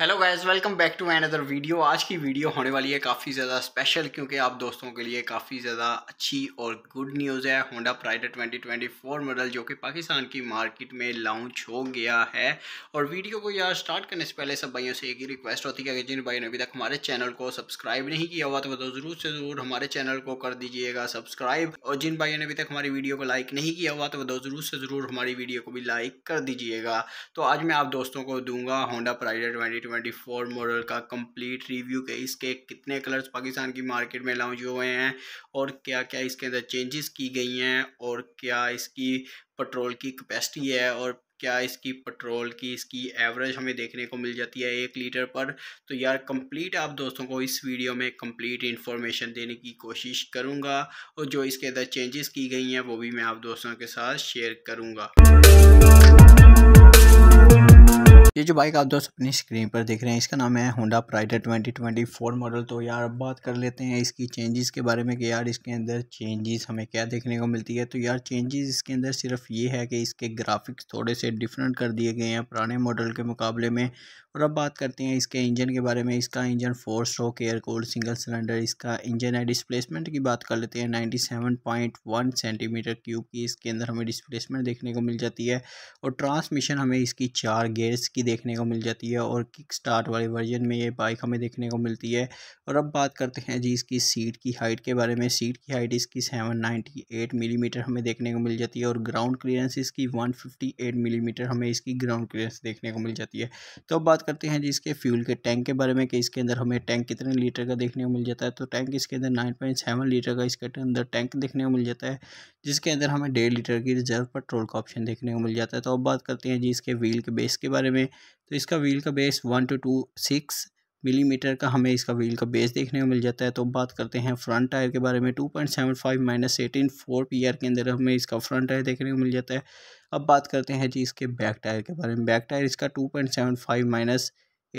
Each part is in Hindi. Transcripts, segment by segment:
hello guys welcome back to other video आज की वीडियो होने वाली है काफ़ी ज़्यादा स्पेशल क्योंकि आप दोस्तों के लिए काफ़ी ज़्यादा अच्छी और गुड न्यूज़ है होंडा प्राइडर 2024 मॉडल जो कि पाकिस्तान की मार्केट में लॉन्च हो गया है और वीडियो को यार स्टार्ट करने से पहले सब भाइयों से एक ही रिक्वेस्ट होती है कि जिन भाइयों ने अभी तक हमारे चैनल को सब्सक्राइब नहीं किया हुआ तो मतलब ज़रूर से ज़रूर हमारे चैनल को कर दीजिएगा सब्सक्राइब और जिन भाइयों ने अभी तक हमारी वीडियो को लाइक नहीं किया हुआ तो मतलब ज़रूर से ज़रूर हमारी वीडियो को भी लाइक कर दीजिएगा तो आज मैं आप दोस्तों को दूंगा होंडा प्राइडर ट्वेंटी 2024 मॉडल का कंप्लीट रिव्यू के इसके कितने कलर्स पाकिस्तान की मार्केट में लॉन्च हुए हैं और क्या क्या इसके अंदर चेंजेस की गई हैं और क्या इसकी पेट्रोल की कैपेसिटी है और क्या इसकी पेट्रोल की इसकी एवरेज हमें देखने को मिल जाती है एक लीटर पर तो यार कंप्लीट आप दोस्तों को इस वीडियो में कंप्लीट इन्फॉर्मेशन देने की कोशिश करूँगा और जो इसके अंदर चेंजेस की गई हैं वो भी मैं आप दोस्तों के साथ शेयर करूँगा ये जो बाइक आप दोस्त अपनी स्क्रीन पर देख रहे हैं इसका नाम है होंडा प्राइडर 2024 मॉडल तो यार अब बात कर लेते हैं इसकी चेंजेस के बारे में कि यार इसके अंदर चेंजेस हमें क्या देखने को मिलती है तो यार चेंजेस इसके अंदर सिर्फ ये है कि इसके ग्राफिक्स थोड़े से डिफरेंट कर दिए गए हैं पुराने मॉडल के मुकाबले में और अब बात करते हैं इसके इंजन के बारे में इसका engine four stroke air cooled single cylinder इसका इंजन है डिस्प्लेसमेंट की बात कर लेते हैं नाइन्टी सेंटीमीटर क्यूब की इसके अंदर हमें डिस्प्लेसमेंट देखने को मिल जाती है और ट्रांसमिशन हमें इसकी चार गेयर्स की की देखने को मिल जाती है और किक स्टार्ट वाले वर्जन में ये बाइक हमें देखने को मिलती है और अब बात करते हैं जी इसकी सीट की हाइट के बारे में सीट की हाइट इसकी सेवन नाइन्टी एट मिलीमीटर हमें देखने को मिल जाती है और ग्राउंड क्लियरेंस इसकी वन फिफ्टी एट मिलीमीटर हमें इसकी ग्राउंड क्लियरेंस देखने को मिल जाती है तो अब बात करते हैं जी इसके फ्यूल के टैंक के बारे में कि इसके अंदर हमें टैंक कितने लीटर का देखने को मिल जाता है तो टैंक इसके अंदर नाइन पॉइंट सेवन लीटर का इसके अंदर टैंक देखने को मिल जाता है जिसके अंदर हमें डेढ़ लीटर की रिजर्व पेट्रोल का ऑप्शन देखने को मिल जाता है तो अब बात करते हैं जी इसके व्हील के बेस के बारे में तो इसका व्हील का base one two two six millimetre का हमें इसका व्हील का बेस देखने को मिल जाता है तो बात करते हैं फ्रंट टायर के बारे में two point seven five minus eighteen four P R के अंदर हमें इसका फ्रंट टायर देखने को मिल जाता है अब बात करते हैं जी इसके बैक टायर के बारे में बैक टायर इसका two point seven five minus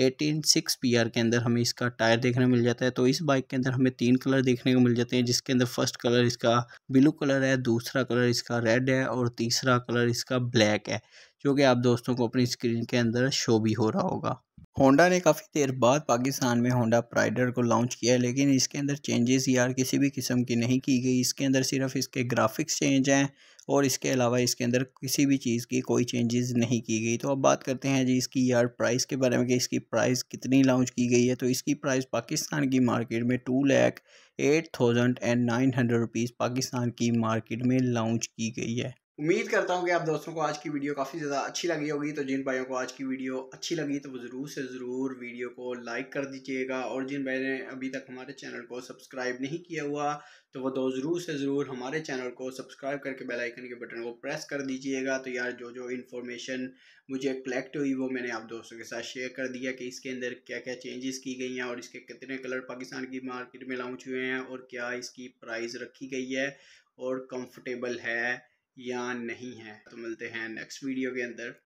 eighteen six P R के अंदर हमें इसका टायर देखने मिल जाता है तो इस बाइक के अंदर हमें तीन कलर देखने को मिल जाते हैं जिसके अंदर फर्स्ट कलर इसका ब्लू कलर है दूसरा कलर इसका रेड है और तीसरा कलर इसका ब्लैक है जो कि आप दोस्तों को अपनी स्क्रीन के अंदर शो भी हो रहा होगा होंडा ने काफ़ी देर बाद पाकिस्तान में होंडा प्राइडर को लॉन्च किया है लेकिन इसके अंदर चेंजेस यार किसी भी किस्म की नहीं की गई इसके अंदर सिर्फ इसके ग्राफिक्स चेंज हैं और इसके अलावा इसके अंदर किसी भी चीज़ की कोई चेंजेस नहीं की गई तो अब बात करते हैं जी इसकी यार प्राइस के बारे में कि इसकी प्राइस कितनी लॉन्च की गई है तो इसकी प्राइस पाकिस्तान की मार्केट में two lakh eight thousand and nine hundred rupees Pakistan की मार्केट में लॉन्च की गई है उम्मीद करता हूँ कि आप दोस्तों को आज की वीडियो काफ़ी ज़्यादा अच्छी लगी होगी तो जिन भाइयों को आज की वीडियो अच्छी लगी तो वो ज़रूर से ज़रूर वीडियो को लाइक कर दीजिएगा और जिन भाई ने अभी तक हमारे चैनल को सब्सक्राइब नहीं किया हुआ तो वो दो ज़रूर से ज़रूर हमारे चैनल को सब्सक्राइब करके बेल आइकन के बटन को प्रेस कर दीजिएगा तो यार जो जो इन्फॉर्मेशन मुझे कलेक्ट हुई वो मैंने आप दोस्तों के साथ शेयर कर दिया कि इसके अंदर क्या क्या चेंजेस की गई हैं और इसके कितने कलर पाकिस्तान की मार्केट में लॉन्च हुए हैं और क्या इसकी प्राइस रखी गई है और कंफर्टेबल है या नहीं है तो मिलते हैं नेक्स्ट वीडियो के अंदर